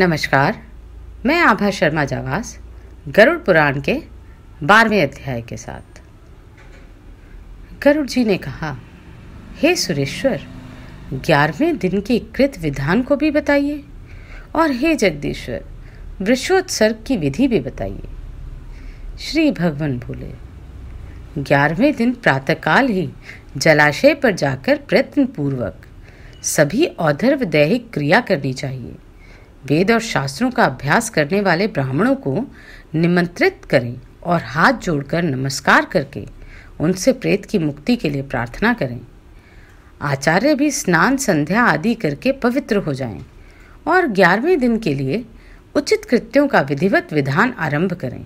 नमस्कार मैं आभा शर्मा जावास गरुड़ पुराण के बारहवें अध्याय के साथ गरुड़ जी ने कहा हे सुरेश्वर ग्यारहवें दिन के कृत विधान को भी बताइए और हे जगदीश्वर वृक्षोत्सर्ग की विधि भी बताइए श्री भगवान भूले ग्यारहवें दिन प्रातःकाल ही जलाशय पर जाकर प्रयत्न पूर्वक सभी औधर्व दैहिक क्रिया करनी चाहिए वेद और शास्त्रों का अभ्यास करने वाले ब्राह्मणों को निमंत्रित करें और हाथ जोड़कर नमस्कार करके उनसे प्रेत की मुक्ति के लिए प्रार्थना करें आचार्य भी स्नान संध्या आदि करके पवित्र हो जाएं और ग्यारहवें दिन के लिए उचित कृत्यों का विधिवत विधान आरंभ करें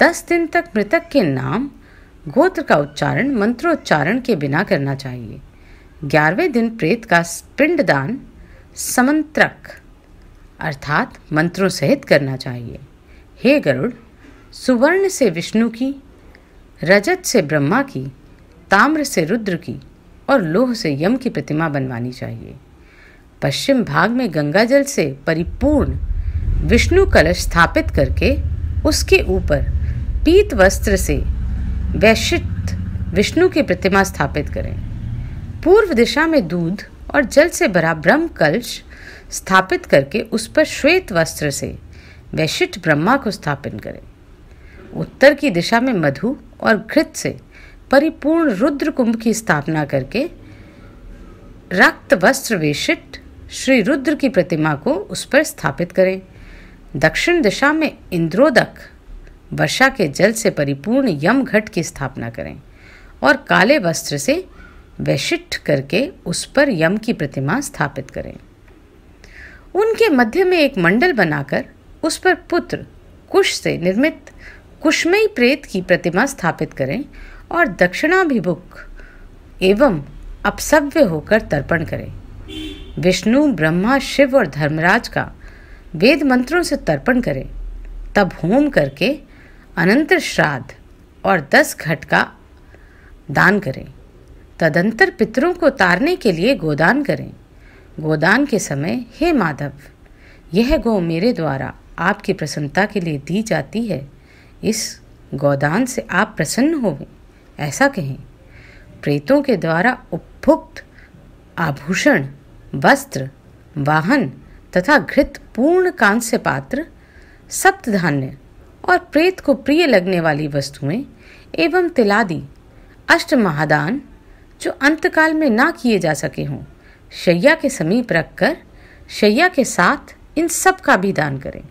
दस दिन तक मृतक के नाम गोत्र का उच्चारण मंत्रोच्चारण के बिना करना चाहिए ग्यारहवें दिन प्रेत का पिंडदान समंत्रक अर्थात मंत्रों सहित करना चाहिए हे गरुड़ सुवर्ण से विष्णु की रजत से ब्रह्मा की ताम्र से रुद्र की और लोह से यम की प्रतिमा बनवानी चाहिए पश्चिम भाग में गंगा जल से परिपूर्ण विष्णु कलश स्थापित करके उसके ऊपर पीत वस्त्र से वैश्वित विष्णु की प्रतिमा स्थापित करें पूर्व दिशा में दूध और जल से भरा ब्रह्म कलश स्थापित करके उस पर श्वेत वस्त्र से वैशिष्ट ब्रह्मा को स्थापित करें उत्तर की दिशा में मधु और घृत से परिपूर्ण रुद्र कुंभ की स्थापना करके रक्त वस्त्र वेशिट श्री रुद्र की प्रतिमा को उस पर स्थापित करें दक्षिण दिशा में इंद्रोदक वर्षा के जल से परिपूर्ण यम घट की स्थापना करें और काले वस्त्र से वैशिट करके उस पर यम की प्रतिमा स्थापित करें उनके मध्य में एक मंडल बनाकर उस पर पुत्र कुश से निर्मित कुशमयी प्रेत की प्रतिमा स्थापित करें और दक्षिणाभिमुख एवं अपसव्य होकर तर्पण करें विष्णु ब्रह्मा शिव और धर्मराज का वेद मंत्रों से तर्पण करें तब होम करके अनंत श्राद्ध और दस घट का दान करें तदंतर पितरों को तारने के लिए गोदान करें गोदान के समय हे माधव यह गौ मेरे द्वारा आपकी प्रसन्नता के लिए दी जाती है इस गोदान से आप प्रसन्न होवें ऐसा कहें प्रेतों के द्वारा उपभुक्त आभूषण वस्त्र वाहन तथा घृत पूर्ण कांस्य पात्र सप्तधान्य और प्रेत को प्रिय लगने वाली वस्तुएं एवं तिलादि अष्ट महादान जो अंतकाल में ना किए जा सके हों शैया के समीप रखकर शैया के साथ इन सब का भी दान करें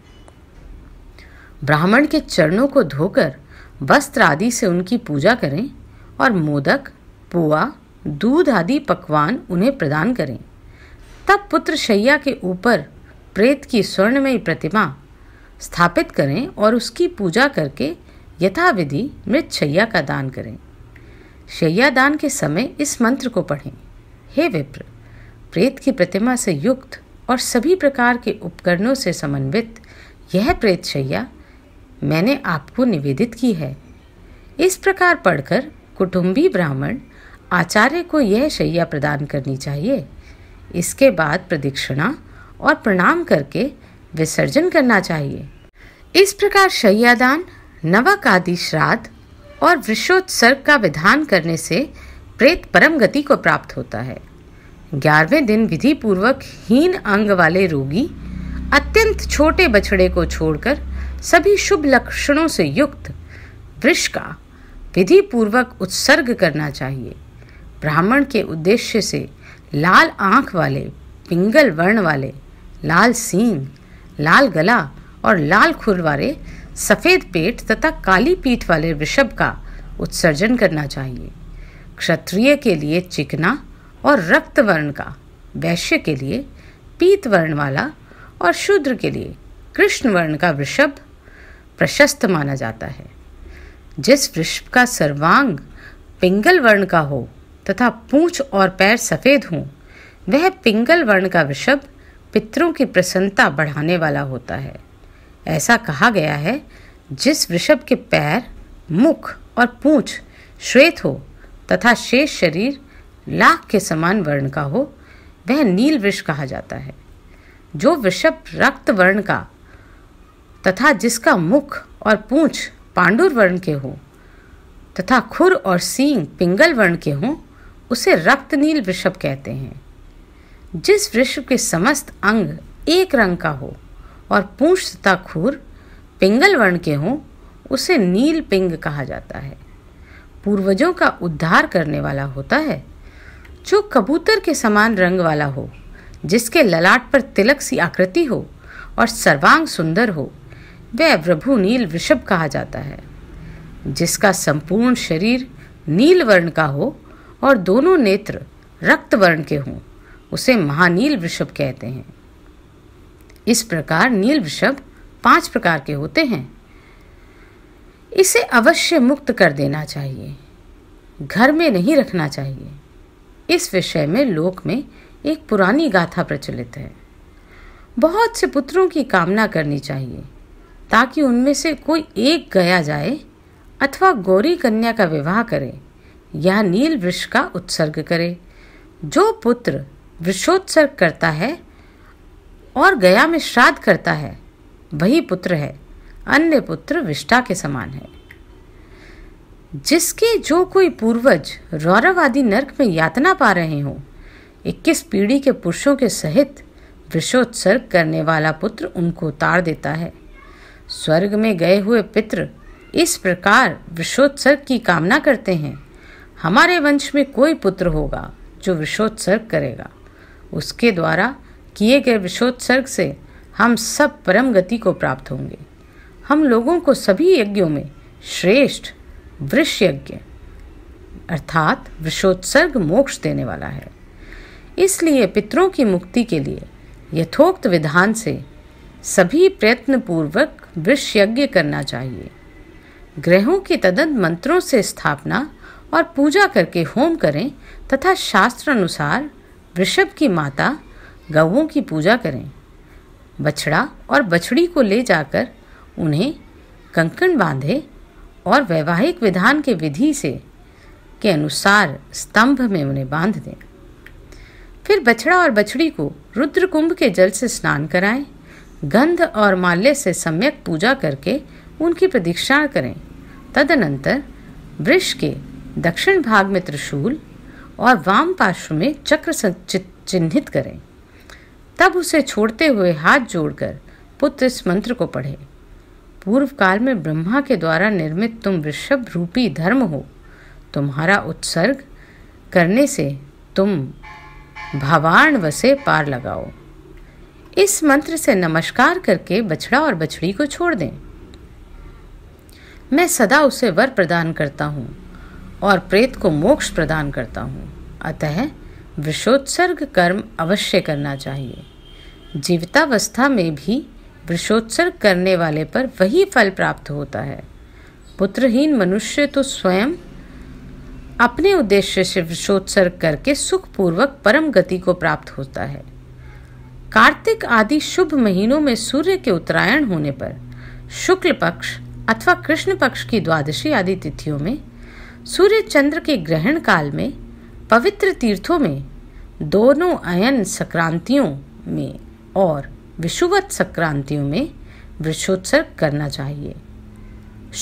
ब्राह्मण के चरणों को धोकर वस्त्र आदि से उनकी पूजा करें और मोदक पुआ दूध आदि पकवान उन्हें प्रदान करें तब पुत्र शैया के ऊपर प्रेत की स्वर्णमयी प्रतिमा स्थापित करें और उसकी पूजा करके यथाविधि मृत शैया का दान करें शैया दान के समय इस मंत्र को पढ़ें हे विप्र प्रेत की प्रतिमा से युक्त और सभी प्रकार के उपकरणों से समन्वित यह प्रेत शैया मैंने आपको निवेदित की है इस प्रकार पढ़कर कुटुंबी ब्राह्मण आचार्य को यह शैया प्रदान करनी चाहिए इसके बाद प्रदीक्षिणा और प्रणाम करके विसर्जन करना चाहिए इस प्रकार शैयादान नवक आदि श्राद्ध और वृषोत्सर्ग का विधान करने से प्रेत परम गति को प्राप्त होता है ग्यारहवें दिन विधि पूर्वक हीन अंग वाले रोगी अत्यंत छोटे बछड़े को छोड़कर सभी शुभ लक्षणों से युक्त वृक्ष का विधि पूर्वक उत्सर्ग करना चाहिए ब्राह्मण के उद्देश्य से लाल आँख वाले पिंगल वर्ण वाले लाल सींग लाल गला और लाल खुर वाले सफ़ेद पेट तथा काली पीठ वाले वृषभ का उत्सर्जन करना चाहिए क्षत्रिय के लिए चिकना और रक्त वर्ण का वैश्य के लिए पीत वर्ण वाला और शूद्र के लिए कृष्ण वर्ण का वृषभ प्रशस्त माना जाता है जिस वृषभ का सर्वांग पिंगल वर्ण का हो तथा पूंछ और पैर सफ़ेद हों वह पिंगल वर्ण का वृषभ पितरों की प्रसन्नता बढ़ाने वाला होता है ऐसा कहा गया है जिस वृषभ के पैर मुख और पूंछ श्वेत हो तथा शेष शरीर लाख के समान वर्ण का हो वह नील वृक्ष कहा जाता है जो वृषभ रक्त वर्ण का तथा जिसका मुख और पूंछ पांडुर वर्ण के हो तथा खुर और सींग पिंगल वर्ण के हों उसे रक्तनील वृषभ कहते हैं जिस वृषभ के समस्त अंग एक रंग का हो और पूंछ तथा खुर पिंगल वर्ण के हों उसे नील पिंग कहा जाता है पूर्वजों का उद्धार करने वाला होता है जो कबूतर के समान रंग वाला हो जिसके ललाट पर तिलक सी आकृति हो और सर्वांग सुंदर हो वह प्रभु नील वृषभ कहा जाता है जिसका संपूर्ण शरीर नील वर्ण का हो और दोनों नेत्र रक्त वर्ण के हों उसे महानील वृषभ कहते हैं इस प्रकार नील वृषभ पांच प्रकार के होते हैं इसे अवश्य मुक्त कर देना चाहिए घर में नहीं रखना चाहिए इस विषय में लोक में एक पुरानी गाथा प्रचलित है बहुत से पुत्रों की कामना करनी चाहिए ताकि उनमें से कोई एक गया जाए अथवा गौरी कन्या का विवाह करे या नील वृक्ष का उत्सर्ग करे जो पुत्र वृक्षोत्सर्ग करता है और गया में श्राद्ध करता है वही पुत्र है अन्य पुत्र विष्टा के समान है जिसके जो कोई पूर्वज रौरव आदि नर्क में यातना पा रहे हों इक्कीस पीढ़ी के पुरुषों के सहित वृषोत्सर्ग करने वाला पुत्र उनको उतार देता है स्वर्ग में गए हुए पितृ इस प्रकार वृषोत्सर्ग की कामना करते हैं हमारे वंश में कोई पुत्र होगा जो विषोत्सर्ग करेगा उसके द्वारा किए गए विषोत्सर्ग से हम सब परम गति को प्राप्त होंगे हम लोगों को सभी यज्ञों में श्रेष्ठ वृषयज्ञ अर्थात वृषोत्सर्ग मोक्ष देने वाला है इसलिए पितरों की मुक्ति के लिए यथोक्त विधान से सभी प्रयत्न पूर्वक वृषयज्ञ करना चाहिए ग्रहों की तदंत मंत्रों से स्थापना और पूजा करके होम करें तथा शास्त्र अनुसार वृषभ की माता गवों की पूजा करें बछड़ा और बछड़ी को ले जाकर उन्हें कंकण बांधे और वैवाहिक विधान के विधि से के अनुसार स्तंभ में उन्हें बांध दें फिर बछड़ा और बछड़ी को रुद्र कुंभ के जल से स्नान कराएं गंध और माल्य से सम्यक पूजा करके उनकी प्रतीक्षा करें तदनंतर वृक्ष के दक्षिण भाग में त्रिशूल और वाम पार्श्व में चक्र चिन्हित करें तब उसे छोड़ते हुए हाथ जोड़कर पुत्र इस मंत्र को पढ़ें पूर्व काल में ब्रह्मा के द्वारा निर्मित तुम वृषभ रूपी धर्म हो तुम्हारा उत्सर्ग करने से तुम भवान वसे पार लगाओ इस मंत्र से नमस्कार करके बछड़ा और बछड़ी को छोड़ दें मैं सदा उसे वर प्रदान करता हूँ और प्रेत को मोक्ष प्रदान करता हूँ अतः वृषोत्सर्ग कर्म अवश्य करना चाहिए जीवितावस्था में भी वृषोत्सर्ग करने वाले पर वही फल प्राप्त होता है पुत्रहीन मनुष्य तो स्वयं अपने उद्देश्य से वृषोत्सर्ग करके सुखपूर्वक परम गति को प्राप्त होता है कार्तिक आदि शुभ महीनों में सूर्य के उत्तरायण होने पर शुक्ल पक्ष अथवा कृष्ण पक्ष की द्वादशी आदि तिथियों में सूर्य चंद्र के ग्रहण काल में पवित्र तीर्थों में दोनों अयन संक्रांतियों में और विषुवत संक्रांतियों में वृक्षोत्सर्ग करना चाहिए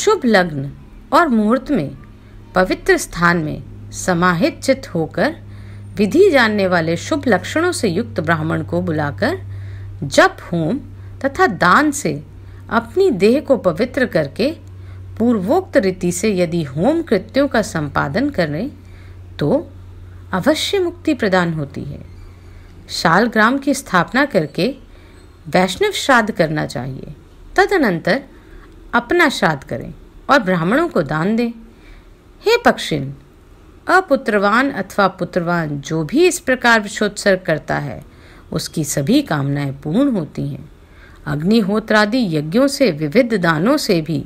शुभ लग्न और मुहूर्त में पवित्र स्थान में समाहित चित होकर विधि जानने वाले शुभ लक्षणों से युक्त ब्राह्मण को बुलाकर जप होम तथा दान से अपनी देह को पवित्र करके पूर्वोक्त रीति से यदि होम कृत्यों का संपादन करें तो अवश्य मुक्ति प्रदान होती है शालग्राम की स्थापना करके वैष्णव श्राद्ध करना चाहिए तदनंतर अपना श्राद्ध करें और ब्राह्मणों को दान दें हे पक्षिन अपुत्रवान अथवा पुत्रवान जो भी इस प्रकार विषोत्सर्ग करता है उसकी सभी कामनाएं पूर्ण होती हैं अग्निहोत्रादि यज्ञों से विविध दानों से भी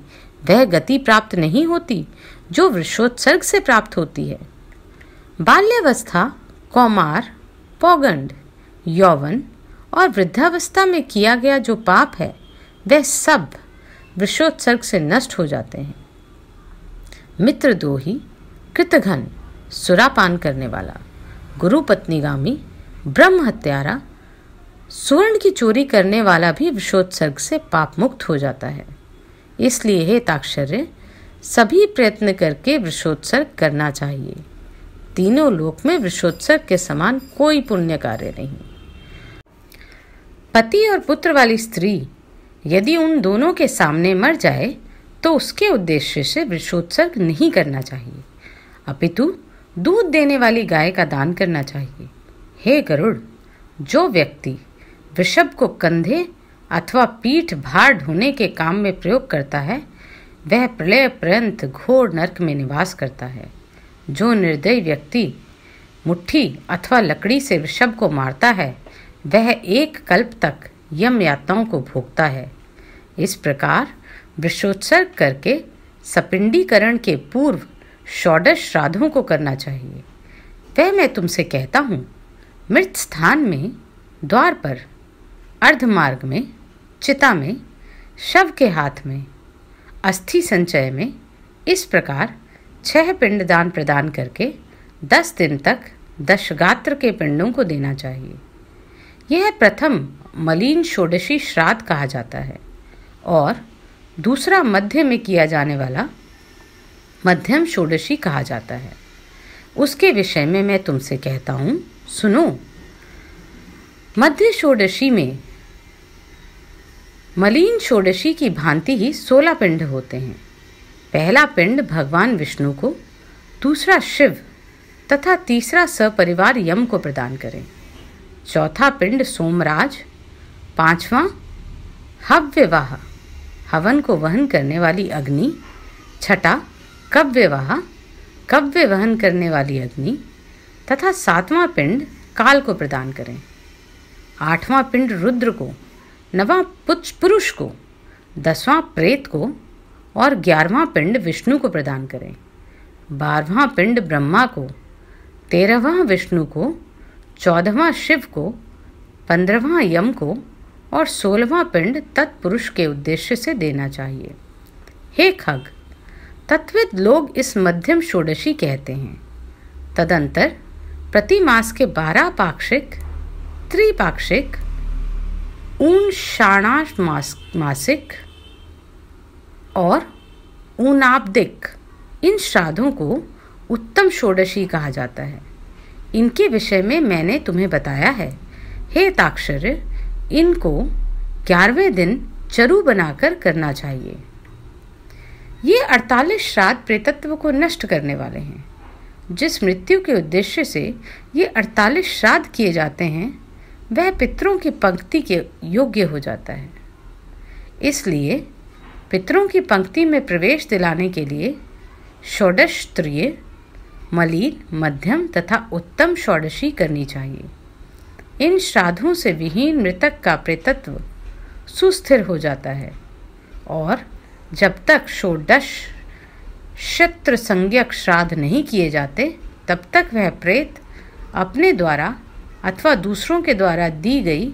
वह गति प्राप्त नहीं होती जो वृषोत्सर्ग से प्राप्त होती है बाल्यावस्था कौमार पौगंड यौवन और वृद्धावस्था में किया गया जो पाप है वह सब वृषोत्सर्ग से नष्ट हो जाते हैं मित्र दोही कृतघन सुरापान करने वाला गुरु पत्नीगामी ब्रह्म हत्यारा सुवर्ण की चोरी करने वाला भी वृषोत्सर्ग से पाप मुक्त हो जाता है इसलिए हे ताक्षर्य सभी प्रयत्न करके वृषोत्सर्ग करना चाहिए तीनों लोक में वृषोत्सर्ग के समान कोई पुण्य कार्य नहीं पति और पुत्र वाली स्त्री यदि उन दोनों के सामने मर जाए तो उसके उद्देश्य से वृक्षोत्सर्ग नहीं करना चाहिए अपितु दूध देने वाली गाय का दान करना चाहिए हे गरुड़ जो व्यक्ति वृषभ को कंधे अथवा पीठ भार ढोने के काम में प्रयोग करता है वह प्रलय पर्यंत घोर नरक में निवास करता है जो निर्दयी व्यक्ति मुट्ठी अथवा लकड़ी से वृषभ को मारता है वह एक कल्प तक यम यात्राओं को भोगता है इस प्रकार विश्वोत्सर्ग करके सपिंडीकरण के पूर्व षोडश श्राद्धों को करना चाहिए वह मैं तुमसे कहता हूँ मृत स्थान में द्वार पर अर्धमार्ग में चिता में शव के हाथ में अस्थि संचय में इस प्रकार छह पिंडदान प्रदान करके दस दिन तक दशगात्र के पिंडों को देना चाहिए यह प्रथम मलिन षोडशी श्राद्ध कहा जाता है और दूसरा मध्य में किया जाने वाला मध्यम षोडशी कहा जाता है उसके विषय में मैं तुमसे कहता हूँ सुनो मध्य षोडशी में मलिन षोडशी की भांति ही सोलह पिंड होते हैं पहला पिंड भगवान विष्णु को दूसरा शिव तथा तीसरा सपरिवार यम को प्रदान करें चौथा पिंड सोमराज पांचवा हव्यवाह हवन को वहन करने वाली अग्नि छठा कव्यवाह कव्य वहन करने वाली अग्नि तथा सातवां पिंड काल को प्रदान करें आठवां पिंड रुद्र को नवा पुरुष को दसवां प्रेत को और ग्यारहवां पिंड विष्णु को प्रदान करें बारहवां पिंड ब्रह्मा को तेरहवां विष्णु को चौदहवा शिव को पंद्रहवा यम को और सोलहवा पिंड तत्पुरुष के उद्देश्य से देना चाहिए हे खग तत्विद लोग इस मध्यम षोडशी कहते हैं तदंतर प्रति मास के बारह पाक्षिक त्रिपाक्षिक ऊन शाणाश मास, मासिक और ऊनाब्दिक इन श्राद्धों को उत्तम षोडशी कहा जाता है इनके विषय में मैंने तुम्हें बताया है हे ताक्षर इनको ग्यारहवें दिन चरु बनाकर करना चाहिए ये अड़तालीस श्राद्ध प्रेतत्व को नष्ट करने वाले हैं जिस मृत्यु के उद्देश्य से ये अड़तालीस श्राद्ध किए जाते हैं वह पितरों की पंक्ति के योग्य हो जाता है इसलिए पितरों की पंक्ति में प्रवेश दिलाने के लिए षोडश त्रिय मलिन मध्यम तथा उत्तम षोडशी करनी चाहिए इन श्राद्धों से विहीन मृतक का प्रेतत्व सुस्थिर हो जाता है और जब तक षोडश शत्र संज्ञक श्राद्ध नहीं किए जाते तब तक वह प्रेत अपने द्वारा अथवा दूसरों के द्वारा दी गई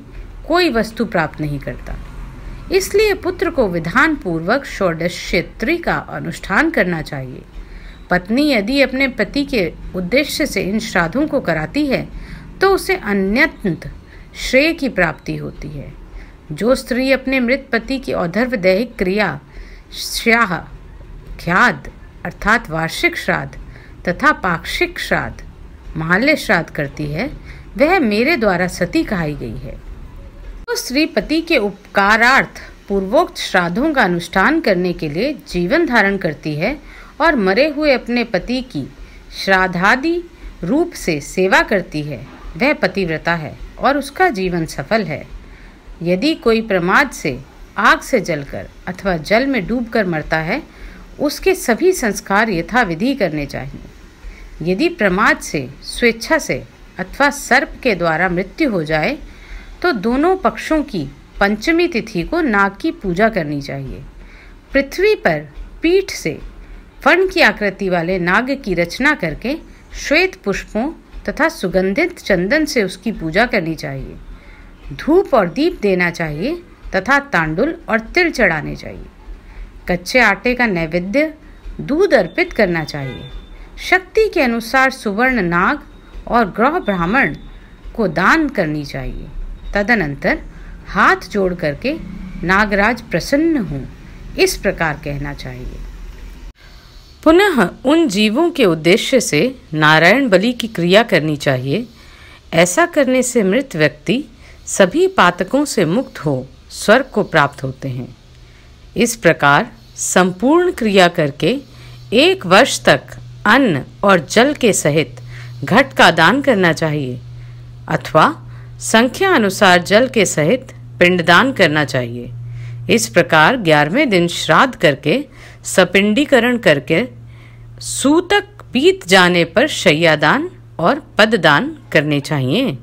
कोई वस्तु प्राप्त नहीं करता इसलिए पुत्र को विधान पूर्वक षोडशेत्री का अनुष्ठान करना चाहिए पत्नी यदि अपने पति के उद्देश्य से इन श्राद्धों को कराती है तो उसे अन्यंत श्रेय की प्राप्ति होती है जो स्त्री अपने मृत पति की औधर्व दैहिक क्रिया श्याह ख्याद अर्थात वार्षिक श्राद्ध तथा पाक्षिक श्राद्ध महाल्य श्राद्ध करती है वह मेरे द्वारा सती कहाई गई है तो स्त्री पति के उपकारार्थ पूर्वोक्त श्राद्धों का अनुष्ठान करने के लिए जीवन धारण करती है और मरे हुए अपने पति की श्राद्धादि रूप से सेवा करती है वह पतिव्रता है और उसका जीवन सफल है यदि कोई प्रमाद से आग से जलकर अथवा जल में डूबकर मरता है उसके सभी संस्कार यथाविधि करने चाहिए यदि प्रमाद से स्वेच्छा से अथवा सर्प के द्वारा मृत्यु हो जाए तो दोनों पक्षों की पंचमी तिथि को नाग की पूजा करनी चाहिए पृथ्वी पर पीठ से फर्ण की आकृति वाले नाग की रचना करके श्वेत पुष्पों तथा सुगंधित चंदन से उसकी पूजा करनी चाहिए धूप और दीप देना चाहिए तथा तांडुल और तिल चढ़ाने चाहिए कच्चे आटे का नैवेद्य दूध अर्पित करना चाहिए शक्ति के अनुसार सुवर्ण नाग और ग्रह ब्राह्मण को दान करनी चाहिए तदनंतर हाथ जोड़ करके नागराज प्रसन्न हों इस प्रकार कहना चाहिए पुनः उन जीवों के उद्देश्य से नारायण बलि की क्रिया करनी चाहिए ऐसा करने से मृत व्यक्ति सभी पातकों से मुक्त हो स्वर्ग को प्राप्त होते हैं इस प्रकार संपूर्ण क्रिया करके एक वर्ष तक अन्न और जल के सहित घट का दान करना चाहिए अथवा संख्या अनुसार जल के सहित पिंडदान करना चाहिए इस प्रकार ग्यारहवें दिन श्राद्ध करके सपिंडीकरण करके सूतक बीत जाने पर शैयादान और पददान करने चाहिए